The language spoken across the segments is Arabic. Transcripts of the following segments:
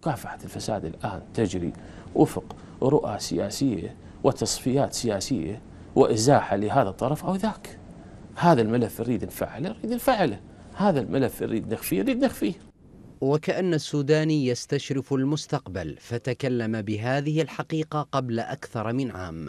مكافحة الفساد الآن تجري وفق رؤى سياسية وتصفيات سياسية وإزاحة لهذا الطرف أو ذاك هذا الملف نريد نفعله نريد نفعله هذا الملف نريد نخفيه نريد نخفيه وكأن السوداني يستشرف المستقبل فتكلم بهذه الحقيقة قبل أكثر من عام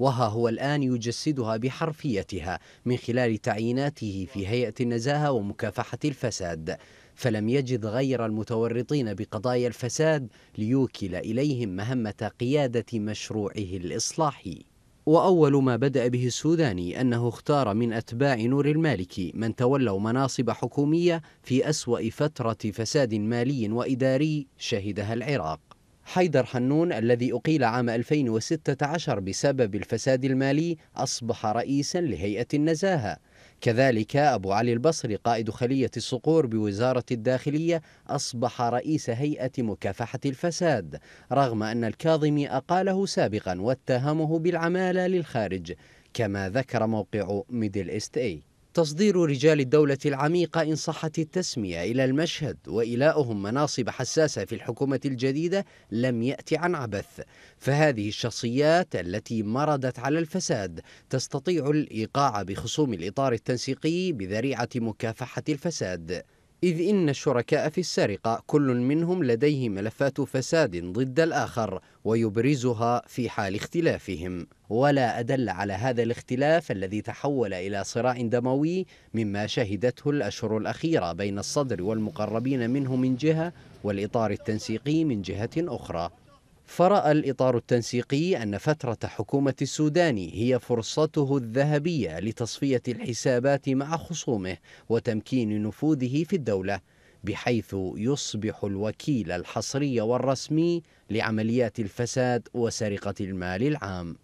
وها هو الآن يجسدها بحرفيتها من خلال تعييناته في هيئة النزاهة ومكافحة الفساد فلم يجد غير المتورطين بقضايا الفساد ليوكل إليهم مهمة قيادة مشروعه الإصلاحي وأول ما بدأ به السوداني أنه اختار من أتباع نور المالكي من تولوا مناصب حكومية في أسوأ فترة فساد مالي وإداري شهدها العراق حيدر حنون الذي أقيل عام 2016 بسبب الفساد المالي أصبح رئيسا لهيئة النزاهة كذلك أبو علي البصري قائد خلية الصقور بوزارة الداخلية أصبح رئيس هيئة مكافحة الفساد رغم أن الكاظمي أقاله سابقا واتهمه بالعمالة للخارج كما ذكر موقع ميدل إيست أي تصدير رجال الدولة العميقة إن صحت التسمية إلى المشهد وإلاؤهم مناصب حساسة في الحكومة الجديدة لم يأتي عن عبث فهذه الشخصيات التي مرضت على الفساد تستطيع الإيقاع بخصوم الإطار التنسيقي بذريعة مكافحة الفساد إذ إن الشركاء في السرقة كل منهم لديه ملفات فساد ضد الآخر ويبرزها في حال اختلافهم ولا أدل على هذا الاختلاف الذي تحول إلى صراع دموي مما شهدته الأشهر الأخيرة بين الصدر والمقربين منه من جهة والإطار التنسيقي من جهة أخرى فرأى الإطار التنسيقي أن فترة حكومة السودان هي فرصته الذهبية لتصفية الحسابات مع خصومه وتمكين نفوذه في الدولة بحيث يصبح الوكيل الحصري والرسمي لعمليات الفساد وسرقة المال العام